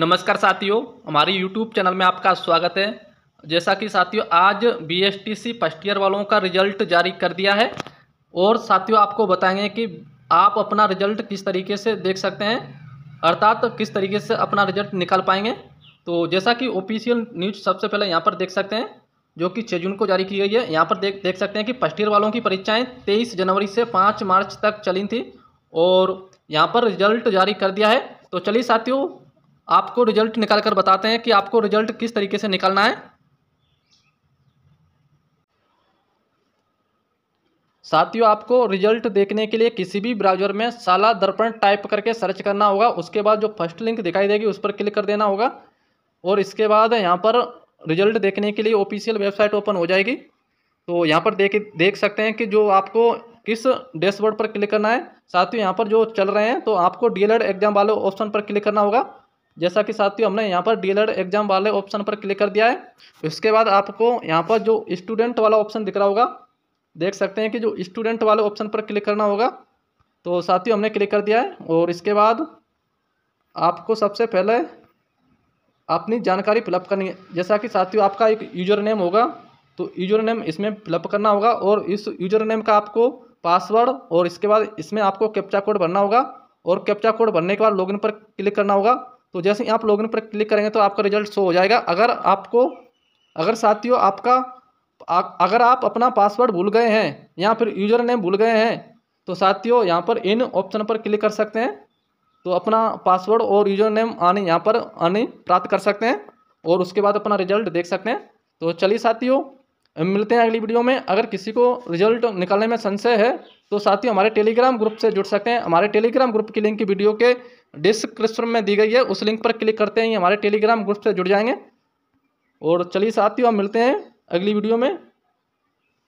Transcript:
नमस्कार साथियों हमारे YouTube चैनल में आपका स्वागत है जैसा कि साथियों आज B S T C first year वालों का रिजल्ट जारी कर दिया है और साथियों आपको बताएंगे कि आप अपना रिजल्ट किस तरीके से देख सकते हैं अर्थात तो किस तरीके से अपना रिजल्ट निकाल पाएंगे तो जैसा कि ऑफिशियल न्यूज सबसे पहले यहाँ पर देख सकते हैं जो कि छः जून को जारी की गई है यहाँ पर देख देख सकते हैं कि फर्स्ट ईयर वालों की परीक्षाएँ तेईस जनवरी से पाँच मार्च तक चली थी और यहाँ पर रिजल्ट जारी कर दिया है तो चलिए साथियों आपको रिजल्ट निकाल कर बताते हैं कि आपको रिजल्ट किस तरीके से निकालना है साथियों आपको रिजल्ट देखने के लिए किसी भी ब्राउजर में साला दर्पण टाइप करके सर्च करना होगा उसके बाद जो फर्स्ट लिंक दिखाई देगी उस पर क्लिक कर देना होगा और इसके बाद यहाँ पर रिजल्ट देखने के लिए ऑफिशियल वेबसाइट ओपन हो जाएगी तो यहाँ पर देख देख सकते हैं कि जो आपको किस डैशबोर्ड पर क्लिक करना है साथ ही यहाँ पर जो चल रहे हैं तो आपको डी एग्ज़ाम वाले ऑप्शन पर क्लिक करना होगा जैसा कि साथियों हमने यहाँ पर डीलर एग्जाम e वाले ऑप्शन पर क्लिक कर दिया है उसके बाद आपको यहाँ पर जो स्टूडेंट वाला ऑप्शन दिख रहा होगा देख सकते हैं कि जो स्टूडेंट वाले ऑप्शन पर क्लिक करना होगा तो साथियों हमने क्लिक कर दिया है और इसके बाद आपको सबसे पहले अपनी जानकारी फिलअप करनी है जैसा कि साथियों आपका एक यूजर नेम होगा तो यूजर नेम इसमें फिलअप करना होगा और इस यूजर नेम का आपको पासवर्ड और इसके बाद इसमें आपको कैप्चा कोड भरना होगा और कैप्चा कोड भरने के बाद लॉगिन पर क्लिक करना होगा तो जैसे ही आप लॉगिन पर क्लिक करेंगे तो आपका रिजल्ट शो हो जाएगा अगर आपको अगर साथियों आपका अगर आप अपना पासवर्ड भूल गए हैं या फिर यूज़र नेम भूल गए हैं तो साथियों यहाँ पर इन ऑप्शन पर क्लिक कर सकते हैं तो अपना पासवर्ड और यूज़र नेम आने यहाँ पर आने प्राप्त कर सकते हैं और उसके बाद अपना रिजल्ट देख सकते हैं तो चलिए साथियों मिलते हैं अगली वीडियो में अगर किसी को रिजल्ट निकालने में संशय है तो साथियों हमारे टेलीग्राम ग्रुप से जुड़ सकते हैं हमारे टेलीग्राम ग्रुप की लिंक वीडियो के डिस्क्रिप्शन में दी गई है उस लिंक पर क्लिक करते हैं हमारे टेलीग्राम ग्रुप से जुड़ जाएंगे और चलिए साथियों मिलते हैं अगली वीडियो में